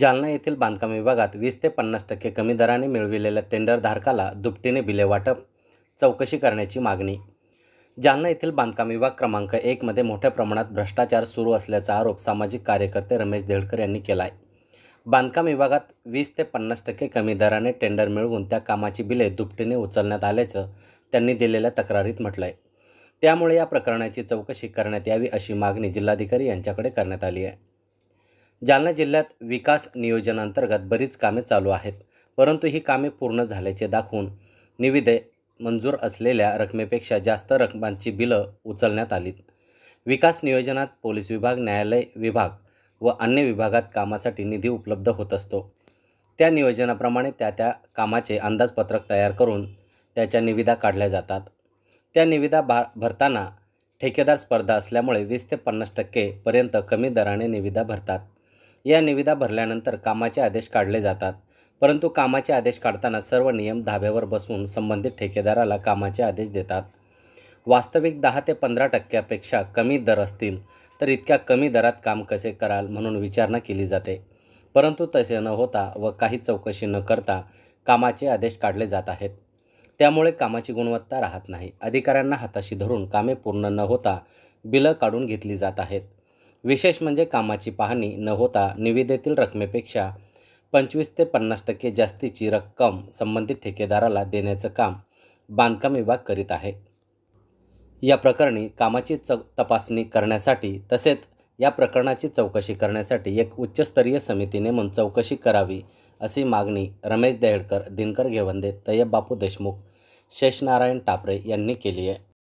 जालना येथील बांधकाम विभागात वीस ते पन्नास टक्के कमी दराने मिळविलेल्या टेंडर धारकाला दुपटीने बिले वाटप चौकशी करण्याची मागणी जालना येथील बांधकाम विभाग क्रमांक एकमध्ये मोठ्या प्रमाणात भ्रष्टाचार सुरू असल्याचा आरोप सामाजिक कार्यकर्ते रमेश देळकर यांनी केला आहे बांधकाम विभागात वीस ते पन्नास टक्के कमी दराने टेंडर मिळवून त्या कामाची बिले दुपटीने उचलण्यात आल्याचं त्यांनी दिलेल्या तक्रारीत म्हटलं आहे त्यामुळे या प्रकरणाची चौकशी करण्यात यावी अशी मागणी जिल्हाधिकारी यांच्याकडे करण्यात आली आहे जालना जिल्ह्यात विकास नियोजनांतर्गत बरीच कामे चालू आहेत परंतु ही कामे पूर्ण झाल्याचे दाखवून निविदे मंजूर असलेल्या रकमेपेक्षा जास्त रकमांची बिलं उचलण्यात आलीत विकास नियोजनात पोलीस विभाग न्यायालय विभाग व अन्य विभागात कामासाठी निधी उपलब्ध होत असतो त्या नियोजनाप्रमाणे त्या त्या कामाचे अंदाजपत्रक तयार करून त्याच्या निविदा काढल्या जातात त्या निविदा भा भरताना ठेकेदार स्पर्धा असल्यामुळे वीस ते पन्नास टक्केपर्यंत कमी दराने निविदा भरतात या निविदा भरल्यानंतर कामाचे आदेश काढले जातात परंतु कामाचे आदेश काढताना सर्व नियम धाब्यावर बसवून संबंधित ठेकेदाराला कामाचे आदेश देतात वास्तविक दहा ते पंधरा टक्क्यापेक्षा कमी दर असतील तर इतक्या कमी दरात काम कसे कराल म्हणून विचारणा केली जाते परंतु तसे न होता व काही चौकशी न करता कामाचे आदेश काढले जात आहेत त्यामुळे कामाची गुणवत्ता राहत नाही अधिकाऱ्यांना हाताशी धरून कामे पूर्ण न होता बिलं काढून घेतली जात आहेत विशेष म्हणजे कामाची पाहणी न होता निविदेतील रकमेपेक्षा पंचवीस ते पन्नास टक्के जास्तीची रक्कम संबंधित ठेकेदाराला देण्याचं काम बांधकाम विभाग करीत आहे या प्रकरणी कामाची च तपासणी करण्यासाठी तसेच या प्रकरणाची चौकशी करण्यासाठी एक उच्चस्तरीय समिती नेमून चौकशी करावी अशी मागणी रमेश देहेडकर दिनकर घेवंदे तय्यब बापू देशमुख शेषनारायण टापरे यांनी केली आहे